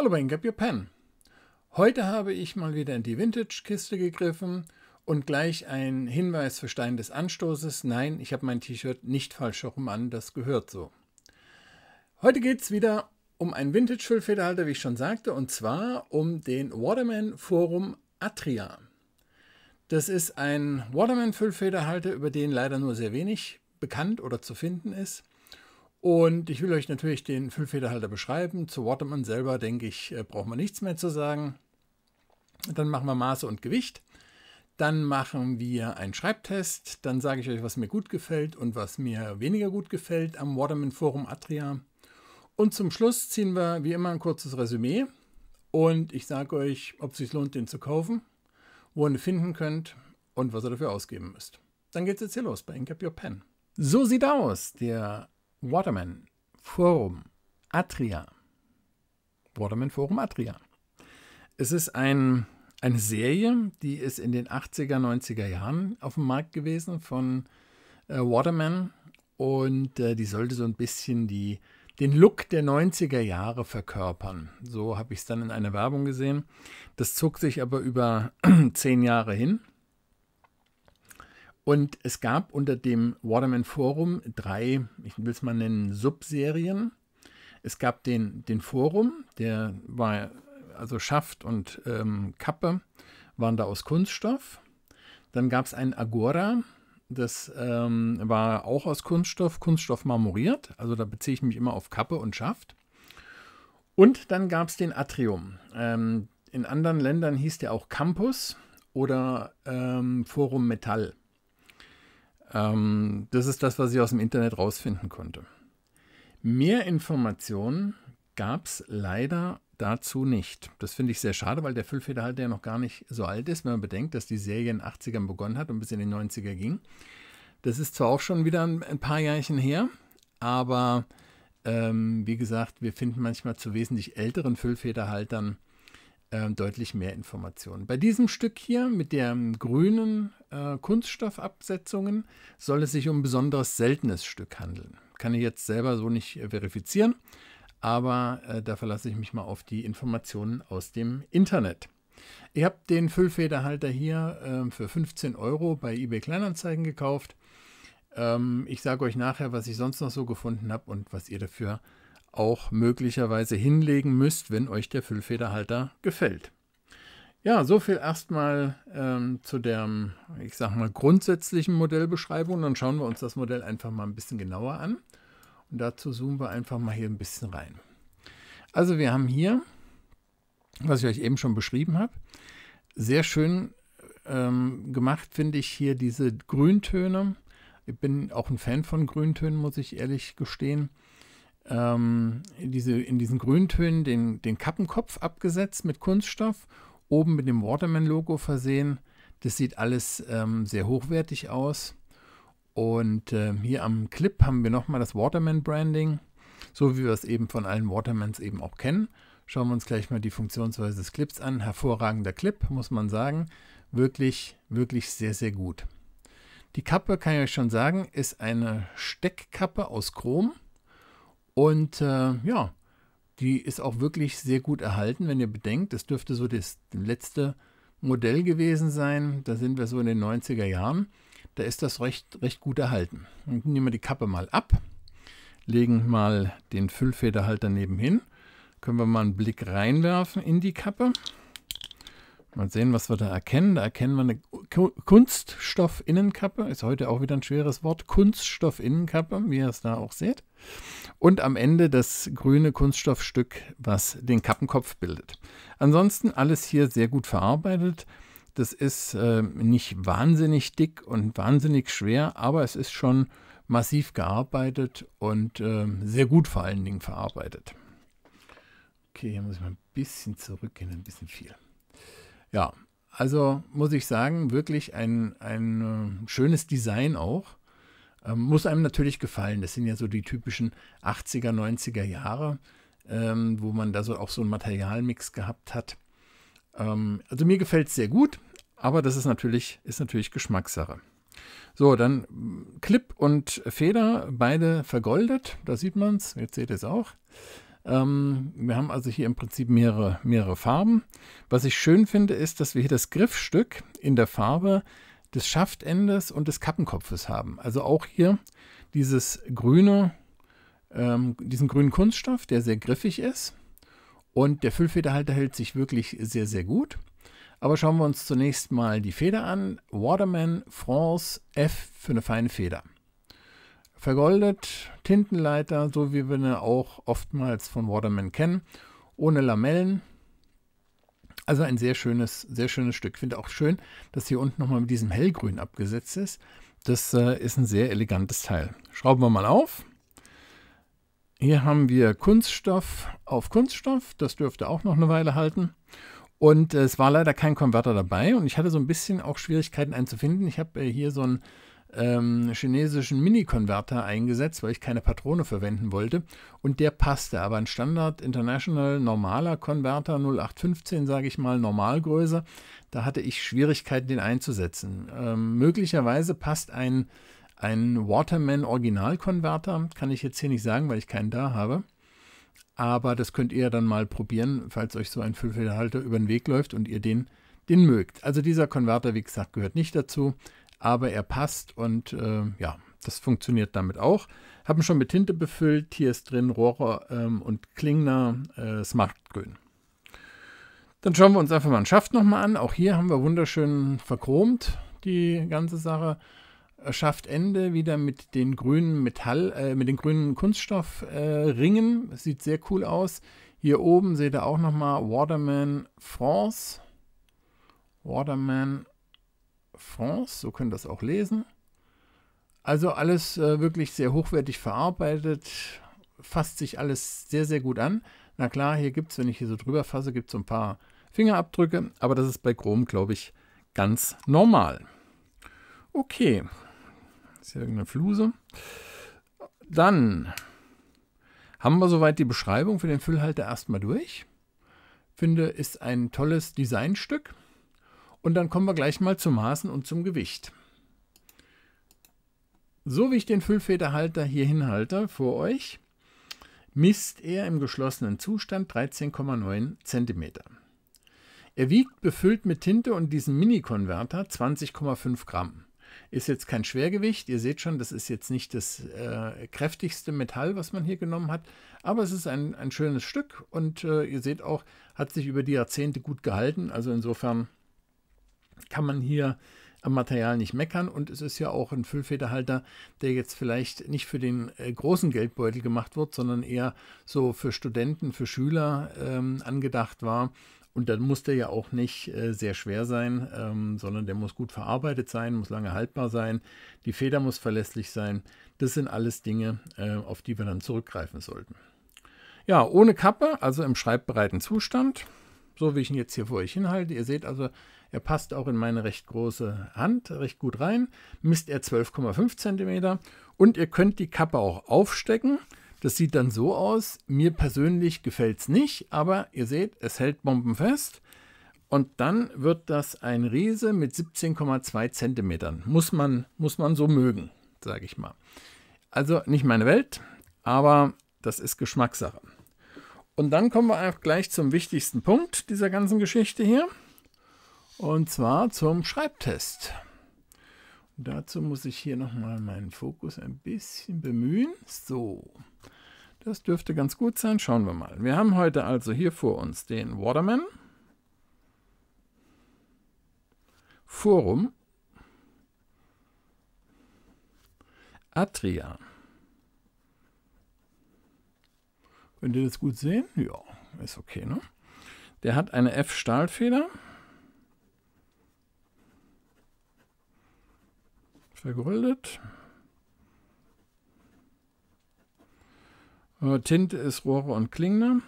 Hallo bei Up Your Pen. Heute habe ich mal wieder in die Vintage-Kiste gegriffen und gleich ein Hinweis für Stein des Anstoßes. Nein, ich habe mein T-Shirt nicht falsch herum an, das gehört so. Heute geht es wieder um einen Vintage-Füllfederhalter, wie ich schon sagte, und zwar um den Waterman Forum Atria. Das ist ein Waterman-Füllfederhalter, über den leider nur sehr wenig bekannt oder zu finden ist. Und ich will euch natürlich den Füllfederhalter beschreiben. Zu Waterman selber, denke ich, äh, braucht man nichts mehr zu sagen. Dann machen wir Maße und Gewicht. Dann machen wir einen Schreibtest. Dann sage ich euch, was mir gut gefällt und was mir weniger gut gefällt am Waterman Forum Atria. Und zum Schluss ziehen wir wie immer ein kurzes Resümee. Und ich sage euch, ob es sich lohnt, den zu kaufen, wo ihr ihn finden könnt und was ihr dafür ausgeben müsst. Dann geht es jetzt hier los bei Ink Up Your Pen. So sieht aus, der Waterman, Forum, Atria. Waterman Forum Atria. Es ist ein, eine Serie, die ist in den 80er, 90er Jahren auf dem Markt gewesen von äh, Waterman und äh, die sollte so ein bisschen die, den Look der 90er Jahre verkörpern. So habe ich es dann in einer Werbung gesehen. Das zog sich aber über zehn Jahre hin und es gab unter dem Waterman Forum drei, ich will es mal nennen, Subserien. Es gab den, den Forum, der war, also Schaft und ähm, Kappe waren da aus Kunststoff. Dann gab es ein Agora, das ähm, war auch aus Kunststoff, Kunststoff marmoriert. Also da beziehe ich mich immer auf Kappe und Schaft. Und dann gab es den Atrium. Ähm, in anderen Ländern hieß der auch Campus oder ähm, Forum Metall. Ähm, das ist das, was ich aus dem Internet rausfinden konnte. Mehr Informationen gab es leider dazu nicht. Das finde ich sehr schade, weil der Füllfederhalter ja noch gar nicht so alt ist, wenn man bedenkt, dass die Serie in den 80ern begonnen hat und bis in die 90er ging. Das ist zwar auch schon wieder ein, ein paar Jahrchen her, aber ähm, wie gesagt, wir finden manchmal zu wesentlich älteren Füllfederhaltern ähm, deutlich mehr Informationen. Bei diesem Stück hier mit den grünen äh, Kunststoffabsetzungen soll es sich um ein besonders seltenes Stück handeln. Kann ich jetzt selber so nicht äh, verifizieren, aber äh, da verlasse ich mich mal auf die Informationen aus dem Internet. Ich habe den Füllfederhalter hier äh, für 15 Euro bei eBay Kleinanzeigen gekauft. Ähm, ich sage euch nachher, was ich sonst noch so gefunden habe und was ihr dafür auch möglicherweise hinlegen müsst, wenn euch der Füllfederhalter gefällt. Ja, so viel erstmal ähm, zu der, ich sag mal, grundsätzlichen Modellbeschreibung. Dann schauen wir uns das Modell einfach mal ein bisschen genauer an. Und dazu zoomen wir einfach mal hier ein bisschen rein. Also wir haben hier, was ich euch eben schon beschrieben habe, sehr schön ähm, gemacht, finde ich hier diese Grüntöne. Ich bin auch ein Fan von Grüntönen, muss ich ehrlich gestehen ähm, diese, in diesen Grüntönen den, den Kappenkopf abgesetzt mit Kunststoff, oben mit dem Waterman-Logo versehen. Das sieht alles ähm, sehr hochwertig aus. Und äh, hier am Clip haben wir nochmal das Waterman-Branding, so wie wir es eben von allen Watermans eben auch kennen. Schauen wir uns gleich mal die Funktionsweise des Clips an. Hervorragender Clip, muss man sagen. Wirklich, wirklich sehr, sehr gut. Die Kappe, kann ich euch schon sagen, ist eine Steckkappe aus Chrom. Und äh, ja, die ist auch wirklich sehr gut erhalten, wenn ihr bedenkt, das dürfte so das letzte Modell gewesen sein. Da sind wir so in den 90er Jahren. Da ist das recht, recht gut erhalten. Dann nehmen wir die Kappe mal ab, legen mal den Füllfederhalter nebenhin. Können wir mal einen Blick reinwerfen in die Kappe. Mal sehen, was wir da erkennen. Da erkennen wir eine Kunststoffinnenkappe. Ist heute auch wieder ein schweres Wort. Kunststoffinnenkappe, wie ihr es da auch seht. Und am Ende das grüne Kunststoffstück, was den Kappenkopf bildet. Ansonsten alles hier sehr gut verarbeitet. Das ist äh, nicht wahnsinnig dick und wahnsinnig schwer, aber es ist schon massiv gearbeitet und äh, sehr gut vor allen Dingen verarbeitet. Okay, hier muss ich mal ein bisschen zurückgehen, ein bisschen viel. Ja, also muss ich sagen, wirklich ein, ein äh, schönes Design auch. Ähm, muss einem natürlich gefallen. Das sind ja so die typischen 80er, 90er Jahre, ähm, wo man da so auch so einen Materialmix gehabt hat. Ähm, also mir gefällt es sehr gut, aber das ist natürlich, ist natürlich Geschmackssache. So, dann hm, Clip und Feder, beide vergoldet. Da sieht man es. Jetzt seht ihr es auch. Ähm, wir haben also hier im Prinzip mehrere, mehrere Farben. Was ich schön finde, ist, dass wir hier das Griffstück in der Farbe des Schaftendes und des Kappenkopfes haben. Also auch hier dieses grüne, ähm, diesen grünen Kunststoff, der sehr griffig ist. Und der Füllfederhalter hält sich wirklich sehr, sehr gut. Aber schauen wir uns zunächst mal die Feder an. Waterman France F für eine feine Feder vergoldet, Tintenleiter, so wie wir ihn auch oftmals von Waterman kennen, ohne Lamellen. Also ein sehr schönes, sehr schönes Stück. Ich finde auch schön, dass hier unten nochmal mit diesem Hellgrün abgesetzt ist. Das äh, ist ein sehr elegantes Teil. Schrauben wir mal auf. Hier haben wir Kunststoff auf Kunststoff. Das dürfte auch noch eine Weile halten. Und äh, es war leider kein Konverter dabei und ich hatte so ein bisschen auch Schwierigkeiten, einen zu finden. Ich habe äh, hier so ein, ähm, chinesischen Mini-Konverter eingesetzt, weil ich keine Patrone verwenden wollte. Und der passte. Aber ein Standard International normaler Konverter 0815, sage ich mal, Normalgröße, da hatte ich Schwierigkeiten, den einzusetzen. Ähm, möglicherweise passt ein, ein Waterman Original-Konverter, kann ich jetzt hier nicht sagen, weil ich keinen da habe. Aber das könnt ihr dann mal probieren, falls euch so ein Füllfederhalter über den Weg läuft und ihr den, den mögt. Also dieser Konverter, wie gesagt, gehört nicht dazu aber er passt und äh, ja, das funktioniert damit auch. Haben schon mit Tinte befüllt. Hier ist drin Rohrer ähm, und Klingner äh, Grün. Dann schauen wir uns einfach mal einen Schaft nochmal an. Auch hier haben wir wunderschön verchromt die ganze Sache. Äh, Schaftende wieder mit den grünen Metall, äh, mit den grünen Kunststoffringen. Äh, Sieht sehr cool aus. Hier oben seht ihr auch nochmal Waterman France. Waterman France. France, so können das auch lesen. Also alles äh, wirklich sehr hochwertig verarbeitet, fasst sich alles sehr, sehr gut an. Na klar, hier gibt es, wenn ich hier so drüber fasse, gibt es so ein paar Fingerabdrücke, aber das ist bei Chrome, glaube ich, ganz normal. Okay, ist hier irgendeine Fluse. Dann haben wir soweit die Beschreibung für den Füllhalter erstmal durch. Finde, ist ein tolles Designstück. Und dann kommen wir gleich mal zu Maßen und zum Gewicht. So wie ich den Füllfederhalter hier hinhalte vor euch, misst er im geschlossenen Zustand 13,9 cm. Er wiegt befüllt mit Tinte und diesem Mini-Konverter 20,5 Gramm. Ist jetzt kein Schwergewicht, ihr seht schon, das ist jetzt nicht das äh, kräftigste Metall, was man hier genommen hat, aber es ist ein, ein schönes Stück und äh, ihr seht auch, hat sich über die Jahrzehnte gut gehalten, also insofern kann man hier am Material nicht meckern und es ist ja auch ein Füllfederhalter, der jetzt vielleicht nicht für den äh, großen Geldbeutel gemacht wird, sondern eher so für Studenten, für Schüler ähm, angedacht war. Und dann muss der ja auch nicht äh, sehr schwer sein, ähm, sondern der muss gut verarbeitet sein, muss lange haltbar sein, die Feder muss verlässlich sein. Das sind alles Dinge, äh, auf die wir dann zurückgreifen sollten. Ja, ohne Kappe, also im schreibbereiten Zustand, so wie ich ihn jetzt hier vor euch hinhalte. Ihr seht also, er passt auch in meine recht große Hand recht gut rein. Misst er 12,5 cm. Und ihr könnt die Kappe auch aufstecken. Das sieht dann so aus. Mir persönlich gefällt es nicht, aber ihr seht, es hält bombenfest. Und dann wird das ein Riese mit 17,2 cm. Muss man, muss man so mögen, sage ich mal. Also nicht meine Welt, aber das ist Geschmackssache. Und dann kommen wir einfach gleich zum wichtigsten Punkt dieser ganzen Geschichte hier. Und zwar zum Schreibtest. Und dazu muss ich hier nochmal meinen Fokus ein bisschen bemühen. So, das dürfte ganz gut sein. Schauen wir mal. Wir haben heute also hier vor uns den Waterman, Forum, Atria. Könnt ihr das gut sehen? Ja, ist okay, ne? Der hat eine F-Stahlfeder. vergoldet. Äh, Tinte ist Rohre und Klingner.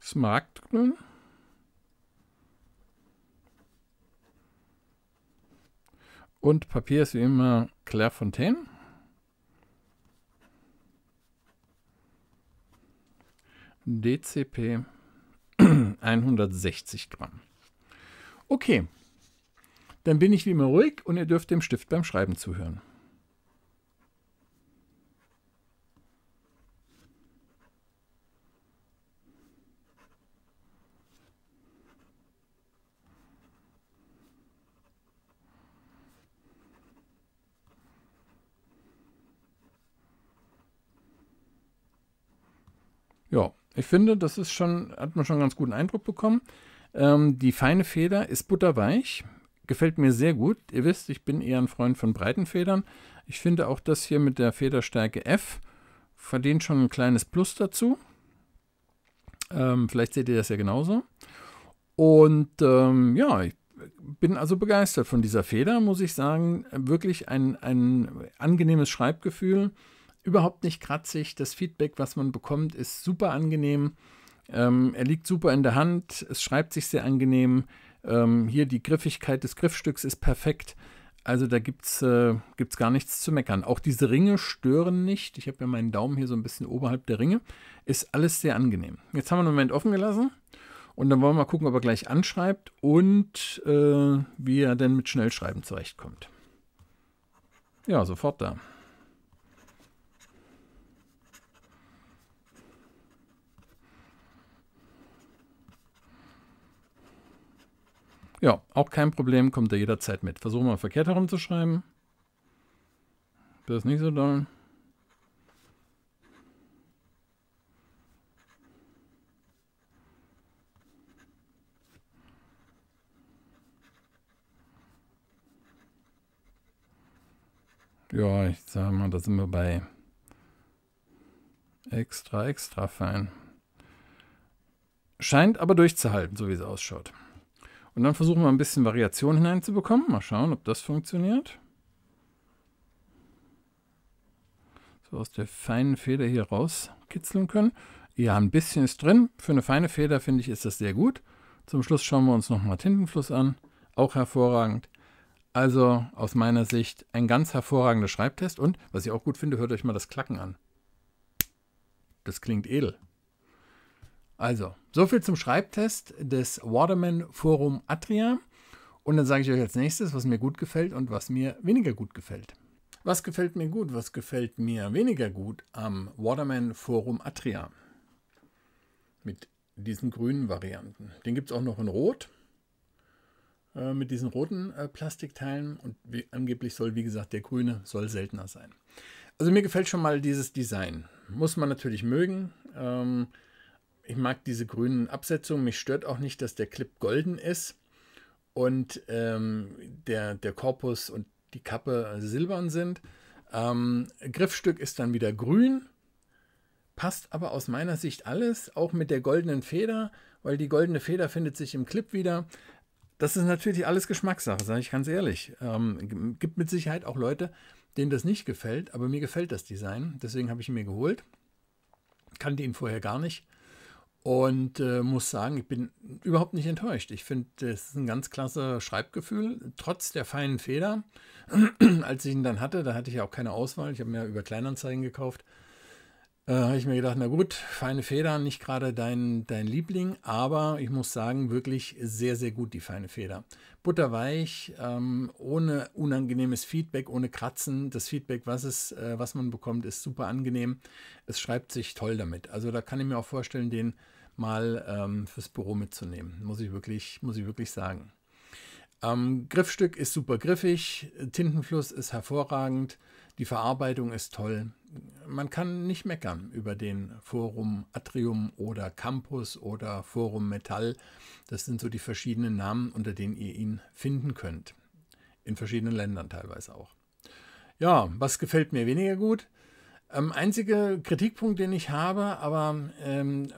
Smaragdgrün. Und Papier ist wie immer Clairefontaine. DCP 160 Gramm. Okay, dann bin ich wie immer ruhig und ihr dürft dem Stift beim Schreiben zuhören. Ja, ich finde, das ist schon, hat man schon einen ganz guten Eindruck bekommen. Ähm, die feine Feder ist butterweich, gefällt mir sehr gut. Ihr wisst, ich bin eher ein Freund von breiten Federn. Ich finde auch das hier mit der Federstärke F verdient schon ein kleines Plus dazu. Ähm, vielleicht seht ihr das ja genauso. Und ähm, ja, ich bin also begeistert von dieser Feder, muss ich sagen. Wirklich ein, ein angenehmes Schreibgefühl überhaupt nicht kratzig. Das Feedback, was man bekommt, ist super angenehm. Ähm, er liegt super in der Hand, es schreibt sich sehr angenehm. Ähm, hier die Griffigkeit des Griffstücks ist perfekt. Also da gibt es äh, gar nichts zu meckern. Auch diese Ringe stören nicht. Ich habe ja meinen Daumen hier so ein bisschen oberhalb der Ringe. Ist alles sehr angenehm. Jetzt haben wir einen Moment offen gelassen. Und dann wollen wir mal gucken, ob er gleich anschreibt und äh, wie er denn mit Schnellschreiben zurechtkommt. Ja, sofort da. Ja, auch kein Problem, kommt er jederzeit mit. Versuchen wir mal verkehrt herumzuschreiben. Das ist nicht so doll. Ja, ich sag mal, da sind wir bei extra, extra fein. Scheint aber durchzuhalten, so wie es ausschaut. Und dann versuchen wir ein bisschen Variation hineinzubekommen. Mal schauen, ob das funktioniert. So aus der feinen Feder hier rauskitzeln können. Ja, ein bisschen ist drin. Für eine feine Feder, finde ich, ist das sehr gut. Zum Schluss schauen wir uns nochmal Tintenfluss an. Auch hervorragend. Also aus meiner Sicht ein ganz hervorragender Schreibtest. Und was ich auch gut finde, hört euch mal das Klacken an. Das klingt edel. Also, soviel zum Schreibtest des Waterman Forum Atria. Und dann sage ich euch als nächstes, was mir gut gefällt und was mir weniger gut gefällt. Was gefällt mir gut, was gefällt mir weniger gut am Waterman Forum Atria? Mit diesen grünen Varianten. Den gibt es auch noch in Rot äh, mit diesen roten äh, Plastikteilen und wie, angeblich soll, wie gesagt, der grüne soll seltener sein. Also mir gefällt schon mal dieses Design. Muss man natürlich mögen. Ähm, ich mag diese grünen Absetzungen. Mich stört auch nicht, dass der Clip golden ist und ähm, der, der Korpus und die Kappe äh, silbern sind. Ähm, Griffstück ist dann wieder grün. Passt aber aus meiner Sicht alles, auch mit der goldenen Feder, weil die goldene Feder findet sich im Clip wieder. Das ist natürlich alles Geschmackssache, sage ich ganz ehrlich. Ähm, gibt mit Sicherheit auch Leute, denen das nicht gefällt, aber mir gefällt das Design. Deswegen habe ich ihn mir geholt. Kannte ihn vorher gar nicht. Und äh, muss sagen, ich bin überhaupt nicht enttäuscht. Ich finde, das ist ein ganz klasse Schreibgefühl, trotz der feinen Feder. Als ich ihn dann hatte, da hatte ich ja auch keine Auswahl. Ich habe mir über Kleinanzeigen gekauft. Äh, habe ich mir gedacht, na gut, feine Feder, nicht gerade dein, dein Liebling, aber ich muss sagen, wirklich sehr, sehr gut die feine Feder. Butterweich, ähm, ohne unangenehmes Feedback, ohne Kratzen. Das Feedback, was, es, äh, was man bekommt, ist super angenehm. Es schreibt sich toll damit. Also da kann ich mir auch vorstellen, den mal ähm, fürs Büro mitzunehmen. Muss ich wirklich, muss ich wirklich sagen. Ähm, Griffstück ist super griffig, Tintenfluss ist hervorragend, die Verarbeitung ist toll. Man kann nicht meckern über den Forum Atrium oder Campus oder Forum Metall. Das sind so die verschiedenen Namen, unter denen ihr ihn finden könnt. In verschiedenen Ländern teilweise auch. Ja, was gefällt mir weniger gut? Ähm, einziger Kritikpunkt, den ich habe, aber ähm,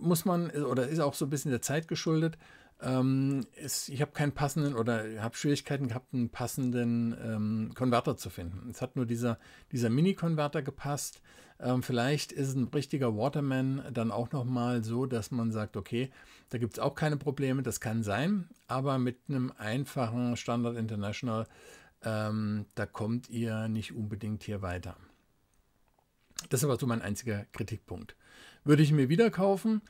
muss man oder ist auch so ein bisschen der Zeit geschuldet. Ähm, ist, ich habe keinen passenden oder habe Schwierigkeiten gehabt, einen passenden ähm, Konverter zu finden. Es hat nur dieser, dieser Mini-Konverter gepasst. Ähm, vielleicht ist ein richtiger Waterman dann auch nochmal so, dass man sagt, okay, da gibt es auch keine Probleme, das kann sein, aber mit einem einfachen Standard International, ähm, da kommt ihr nicht unbedingt hier weiter. Das ist aber so mein einziger Kritikpunkt. Würde ich mir wieder kaufen?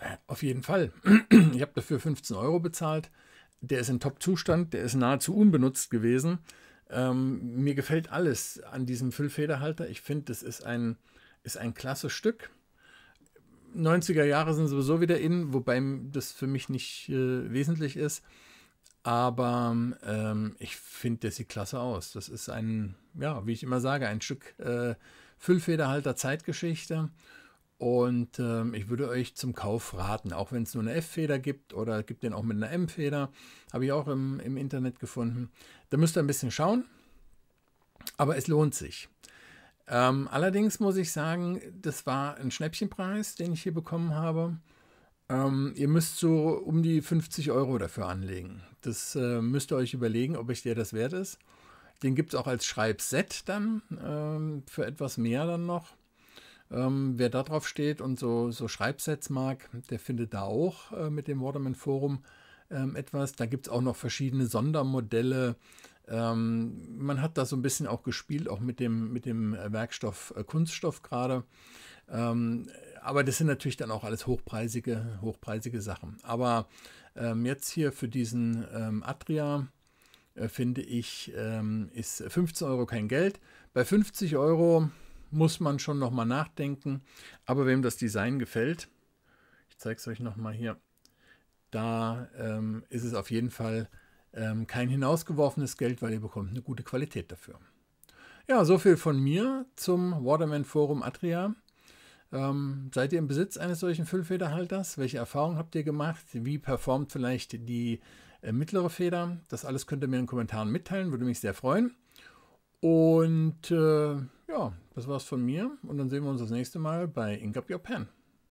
Äh, auf jeden Fall. Ich habe dafür 15 Euro bezahlt. Der ist in Top-Zustand, der ist nahezu unbenutzt gewesen. Ähm, mir gefällt alles an diesem Füllfederhalter. Ich finde, das ist ein, ist ein klasse Stück. 90er Jahre sind sowieso wieder in, wobei das für mich nicht äh, wesentlich ist. Aber ähm, ich finde, der sieht klasse aus. Das ist ein, ja, wie ich immer sage, ein Stück äh, Füllfederhalter Zeitgeschichte. Und ähm, ich würde euch zum Kauf raten, auch wenn es nur eine F-Feder gibt oder gibt den auch mit einer M-Feder, habe ich auch im, im Internet gefunden. Da müsst ihr ein bisschen schauen, aber es lohnt sich. Ähm, allerdings muss ich sagen, das war ein Schnäppchenpreis, den ich hier bekommen habe. Ähm, ihr müsst so um die 50 Euro dafür anlegen. Das äh, müsst ihr euch überlegen, ob ich dir das wert ist. Den gibt es auch als Schreibset dann ähm, für etwas mehr dann noch. Ähm, wer da drauf steht und so, so Schreibsets mag, der findet da auch äh, mit dem Waterman Forum ähm, etwas. Da gibt es auch noch verschiedene Sondermodelle. Ähm, man hat da so ein bisschen auch gespielt, auch mit dem, mit dem äh, Werkstoff äh, Kunststoff gerade. Ähm, aber das sind natürlich dann auch alles hochpreisige, hochpreisige Sachen. Aber ähm, jetzt hier für diesen Adria äh, finde ich, ähm, ist 15 Euro kein Geld. Bei 50 Euro muss man schon nochmal nachdenken. Aber wem das Design gefällt, ich zeige es euch nochmal hier, da ähm, ist es auf jeden Fall ähm, kein hinausgeworfenes Geld, weil ihr bekommt eine gute Qualität dafür. Ja, soviel von mir zum Waterman Forum Atria. Ähm, seid ihr im Besitz eines solchen Füllfederhalters? Welche Erfahrungen habt ihr gemacht? Wie performt vielleicht die äh, mittlere Feder. Das alles könnt ihr mir in den Kommentaren mitteilen, würde mich sehr freuen. Und äh, ja, das war's von mir und dann sehen wir uns das nächste Mal bei Ink Up Your Pen.